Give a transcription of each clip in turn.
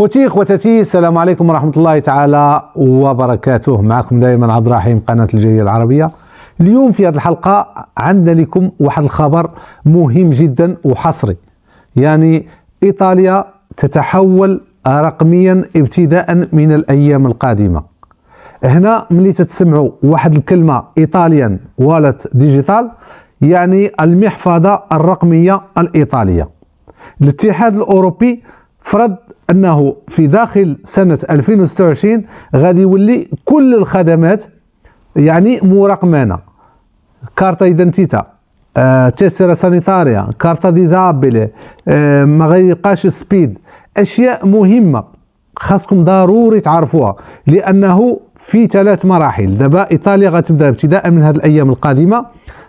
خوتي خواتاتي السلام عليكم ورحمه الله تعالى وبركاته معكم دائما عبد الرحيم قناه الجاليه العربيه اليوم في هذه الحلقه عندنا لكم واحد الخبر مهم جدا وحصري يعني ايطاليا تتحول رقميا ابتداء من الايام القادمه هنا ملي تتسمعوا واحد الكلمه ايطاليان والت ديجيتال يعني المحفظه الرقميه الايطاليه الاتحاد الاوروبي فرض انه في داخل سنه 2026 غادي يولي كل الخدمات يعني مرقمنه كارتا ايدنتيتا آه، سانيتاريا كارتا ديزابيلي آه، ما غيبقاش سبيد اشياء مهمه خاصكم ضروري تعرفوها لانه في ثلاث مراحل دابا ايطاليا غتبدا ابتداء من هذه الايام القادمه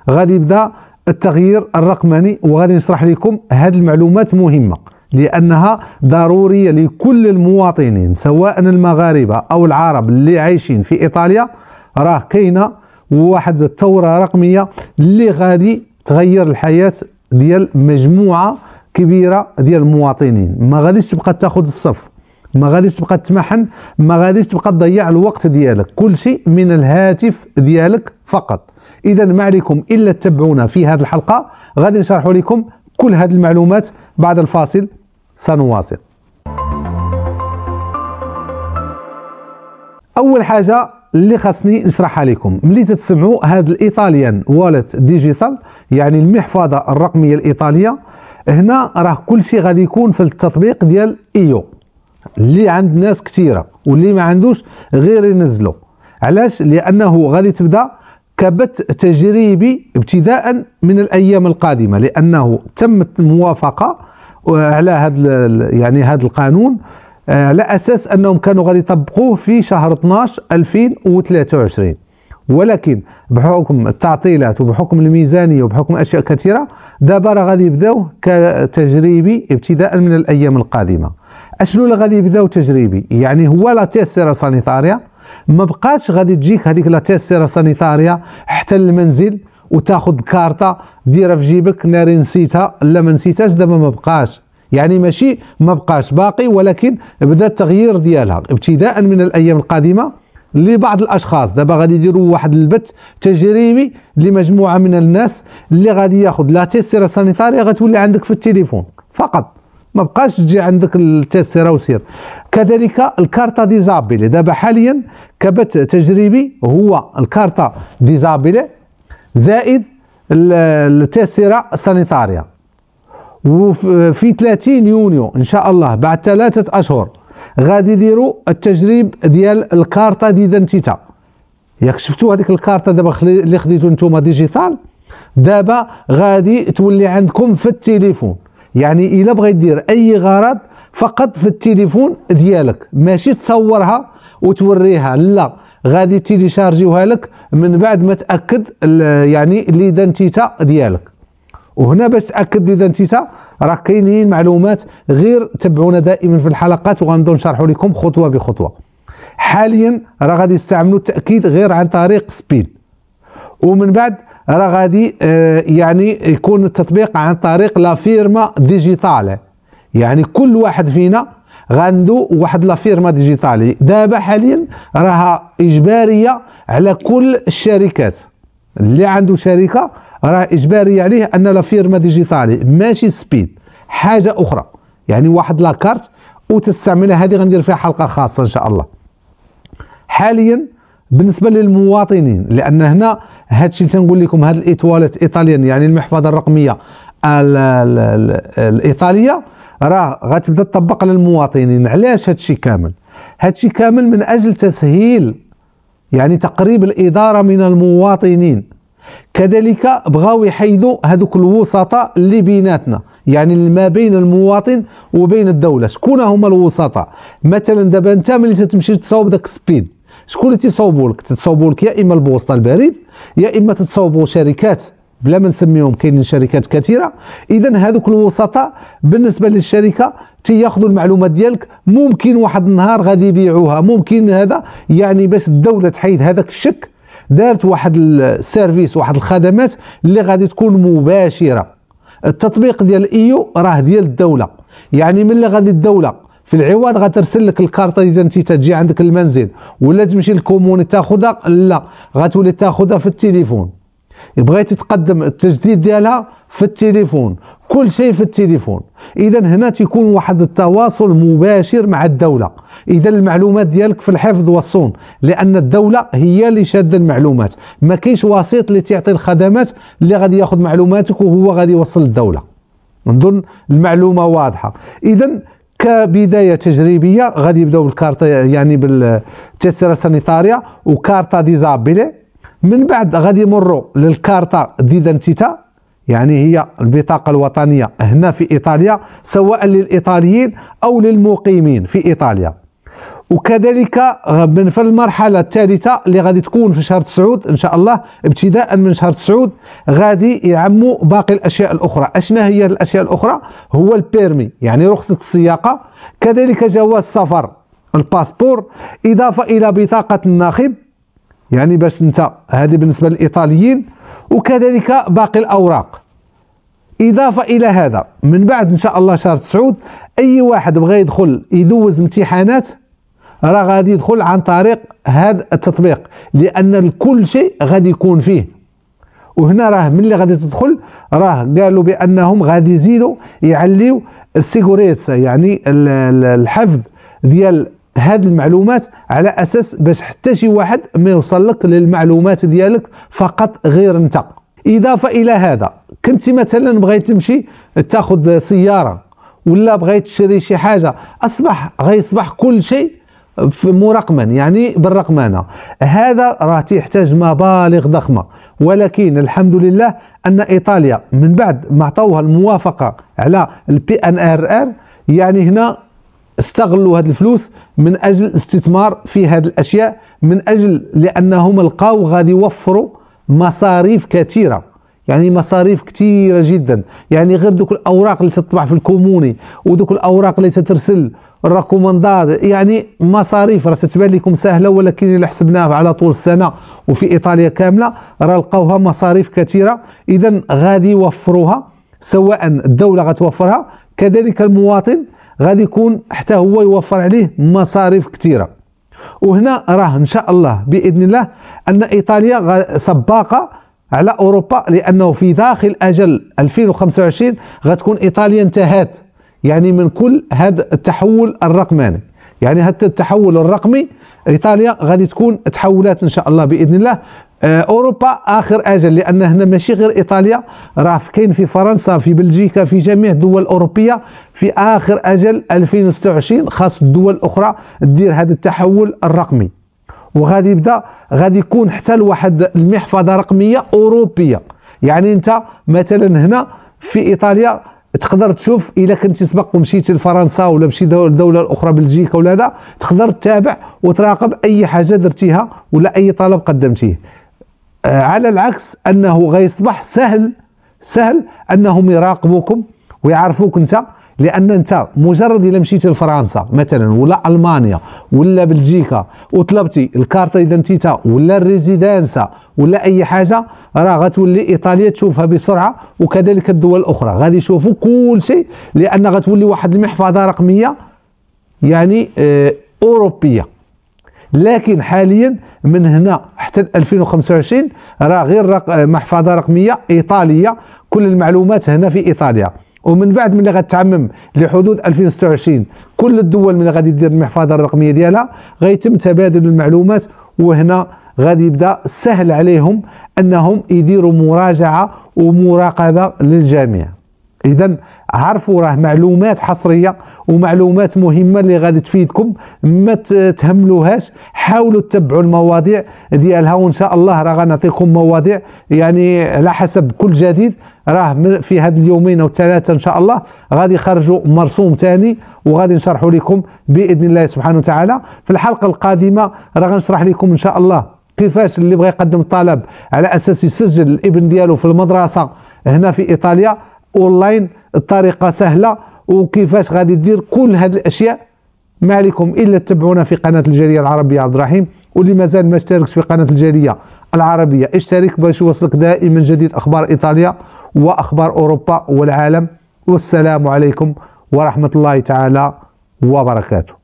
غادي يبدا التغيير الرقماني وغادي نشرح لكم هذه المعلومات مهمه لأنها ضرورية لكل المواطنين سواء المغاربة أو العرب اللي عايشين في إيطاليا راه كاينة واحد الثورة رقمية اللي غادي تغير الحياة ديال مجموعة كبيرة ديال المواطنين ما غاديش تبقى تاخذ الصف ما غاديش تبقى تمحن ما غاديش تبقى تضيع الوقت ديالك كل شيء من الهاتف ديالك فقط اذا ما عليكم الا تتبعونا في هذه الحلقه غادي نشرحوا لكم كل هذه المعلومات بعد الفاصل سنواصل اول حاجه اللي خاصني نشرحها لكم ملي تتسمعوا هذا الايطاليان والت ديجيتال يعني المحفظه الرقميه الايطاليه هنا راه كل شيء غادي يكون في التطبيق ديال ايو اللي عند ناس كثيره واللي ما عندوش غير ينزلو علاش لانه غادي تبدا كبت تجريبي ابتداء من الايام القادمه لانه تمت الموافقه على هذا يعني هذا القانون آه، على اساس انهم كانوا غادي يطبقوه في شهر 12 2023 ولكن بحكم التعطيلات وبحكم الميزانيه وبحكم اشياء كثيره دابا راه غادي يبداو كتجريبي ابتداء من الايام القادمه اشنو اللي غادي يبداو تجريبي يعني هو لا تيسيرا سانيتاريا ما بقاش غادي تجيك هذيك لا تيسيرا سانيتاريا حتى المنزل وتاخذ كارطه ديرها في جيبك ناري نسيتها لا ما نسيتهاش دابا ما بقاش يعني ماشي ما بقاش باقي ولكن بدا التغيير ديالها ابتداء من الايام القادمه لبعض الاشخاص دابا غادي يديروا واحد البت تجريبي لمجموعه من الناس اللي غادي ياخذ لا تيسيره سانيتاريا غتولي عندك في التليفون فقط ما بقاش تجي عندك التيسيره وسير كذلك الكارتا ديزابيلي دابا حاليا كبت تجريبي هو الكارتا ديزابيلي زائد التأثيرة السانيتارية وفي 30 يونيو ان شاء الله بعد ثلاثة اشهر غادي يديروا التجريب ديال الكارطه دي دنتيتا ياك شفتوا هذيك الكارطه دابا اللي خديتو نتوما ديجيتال دابا غادي تولي عندكم في التليفون يعني الا بغيت دير اي غرض فقط في التليفون ديالك ماشي تصورها وتوريها لا غادي تيليشارجيوها لك من بعد ما تاكد يعني ليدنتيتا ديالك وهنا باش تاكد ليدنتيتا راه كاينين معلومات غير تبعونا دائما في الحلقات وغنبداو نشرحوا لكم خطوه بخطوه حاليا راه غادي يستعملوا التاكيد غير عن طريق سبيد ومن بعد راه غادي آه، يعني يكون التطبيق عن طريق لا فيرما ديجيتال يعني كل واحد فينا غندو واحد لافيرما ديجيتالي دابا حاليا راها اجباريه على كل الشركات اللي عنده شركه راه اجباريه عليه ان لافيرما ديجيتالي ماشي سبيد حاجه اخرى يعني واحد لاكارت وتستعملها هذه غندير فيها حلقه خاصه ان شاء الله حاليا بالنسبه للمواطنين لان هنا هادشي تنقول لكم هاد الايطواليت ايطاليان يعني المحفظه الرقميه الايطاليه راه غتبدا تطبق على المواطنين علاش هادشي كامل هادشي كامل من اجل تسهيل يعني تقريب الاداره من المواطنين كذلك بغاو يحيدوا هذوك الوسطاء اللي بيناتنا يعني ما بين المواطن وبين الدوله شكون هما الوسطاء مثلا دابا انت ملي تتمشي تصاوب داك السبيد شكون اللي تيصاوبوا لك تتصاوبوا لك يا اما البوسطه البريد يا اما تتصاوبوا شركات بلا ما نسميهم كاينين شركات كثيره اذا هذوك الوسطاء بالنسبه للشركه تياخذوا المعلومات ديالك ممكن واحد النهار غادي يبيعوها ممكن هذا يعني باش الدوله تحيد هذاك الشك دارت واحد السيرفيس واحد الخدمات اللي غادي تكون مباشره التطبيق ديال ايو راه ديال الدوله يعني ملي غادي الدوله في العوض غترسل لك الكارطه اذا انت تجي عندك المنزل ولا تمشي للكوموني تاخذها لا غتولي تاخذها في التليفون بغيتي تقدم التجديد ديالها في التليفون كل شيء في التليفون اذا هنا تيكون واحد التواصل مباشر مع الدوله اذا المعلومات ديالك في الحفظ والصون لان الدوله هي اللي شاده المعلومات ما كاينش وسيط اللي تيعطي الخدمات اللي غادي ياخذ معلوماتك وهو غادي يوصل للدوله نظن المعلومه واضحه اذا كبدايه تجريبيه غادي يبداو بالكارطه يعني بالتسيره السانيتاريه وكارتا ديزابيلي من بعد غادي يمروا للكارتا ديدنتيتا يعني هي البطاقة الوطنية هنا في إيطاليا سواء للإيطاليين أو للمقيمين في إيطاليا وكذلك من في المرحلة الثالثة اللي غادي تكون في شهر تسعود إن شاء الله ابتداء من شهر تسعود غادي يعموا باقي الأشياء الأخرى أشنا هي الأشياء الأخرى هو البيرمي يعني رخصة السياقة كذلك جواز السفر الباسبور إضافة إلى بطاقة الناخب يعني باش انت هذه بالنسبه للايطاليين وكذلك باقي الاوراق اضافه الى هذا من بعد ان شاء الله شهر 9 اي واحد بغى يدخل يدوز امتحانات راه غادي يدخل عن طريق هذا التطبيق لان كل شيء غادي يكون فيه وهنا راه ملي غادي تدخل راه قالوا بانهم غادي يزيدوا يعليوا السيكوريتس يعني الحفظ ديال هذه المعلومات على اساس باش حتى شي واحد ما يوصل لك للمعلومات ديالك فقط غير انت اضافه الى هذا كنت مثلا بغيت تمشي تاخذ سياره ولا بغيت تشري شي حاجه اصبح غيصبح كل شيء مرقما يعني بالرقمنه هذا راه تيحتاج مبالغ ضخمه ولكن الحمد لله ان ايطاليا من بعد ما عطاوها الموافقه على البي ان ار ار يعني هنا استغلوا هذه الفلوس من اجل الاستثمار في هذه الاشياء من اجل لانهم لقاو غادي يوفروا مصاريف كثيره يعني مصاريف كثيره جدا يعني غير دوك الاوراق اللي تطبع في الكوموني ودوك الاوراق اللي تترسل الراكومانداد يعني مصاريف راه تتبان لكم سهله ولكن الا حسبناها على طول السنه وفي ايطاليا كامله راه لقاوها مصاريف كثيره اذا غادي يوفروها سواء الدوله غتوفرها كذلك المواطن غادي يكون حتى هو يوفر عليه مصاريف كثيره وهنا راه ان شاء الله باذن الله ان ايطاليا سباقه على اوروبا لانه في داخل اجل 2025 غتكون ايطاليا انتهت يعني من كل هذا التحول الرقماني يعني هذا التحول الرقمي ايطاليا غادي تكون تحولات ان شاء الله باذن الله آه، اوروبا اخر اجل لان هنا ماشي غير ايطاليا راه كاين في فرنسا في بلجيكا في جميع الدول الاوروبيه في اخر اجل 2026 خاص الدول الاخرى دير هذا التحول الرقمي وغادي يبدا غادي يكون حتى لواحد المحفظه رقميه اوروبيه يعني انت مثلا هنا في ايطاليا تقدر تشوف اذا كنت سبق ومشيت لفرنسا ولا مشي دوله اخرى بلجيكا ولا هذا تقدر تتابع وتراقب اي حاجه درتيها ولا اي طلب قدمتيه آه، على العكس أنه غيصبح سهل سهل أنهم يراقبوكم ويعرفوك أنت لان انت مجرد الا مشيتي لفرنسا مثلا ولا المانيا ولا بلجيكا وطلبتي الكارت ايدنتيتا ولا الريزيدانسا ولا اي حاجه راه غتولي ايطاليا تشوفها بسرعه وكذلك الدول الاخرى غادي يشوفوا كل شيء لان غتولي واحد المحفظه رقميه يعني آه، اوروبيه لكن حاليا من هنا حتى 2025 راه غير رق محفظه رقميه ايطاليه كل المعلومات هنا في ايطاليا ومن بعد ملي غتعمم لحدود 2026 كل الدول ملي غادي دير المحفظه الرقميه ديالها غيتم تبادل المعلومات وهنا غادي يبدا سهل عليهم انهم يديروا مراجعه ومراقبه للجميع اذا عرفوا راه معلومات حصريه ومعلومات مهمه اللي غادي تفيدكم ما تهملوهاش حاولوا تتبعوا المواضيع ديالها وان شاء الله راه غنعطيكم مواضيع يعني على حسب كل جديد راه في هاد اليومين او ثلاثه ان شاء الله غادي يخرجوا مرسوم ثاني وغادي نشرحوا لكم باذن الله سبحانه وتعالى في الحلقه القادمه راه غنشرح لكم ان شاء الله كيفاش اللي بغى يقدم طلب على اساس يسجل الابن ديالو في المدرسه هنا في ايطاليا اونلاين الطريقه سهله وكيفاش غادي دير كل هذه الاشياء ما عليكم الا تتبعونا في قناه الجاليه العربيه عبد الرحيم واللي مازال ما اشتركش في قناه الجاليه العربيه اشترك باش يوصلك دائما جديد اخبار ايطاليا واخبار اوروبا والعالم والسلام عليكم ورحمه الله تعالى وبركاته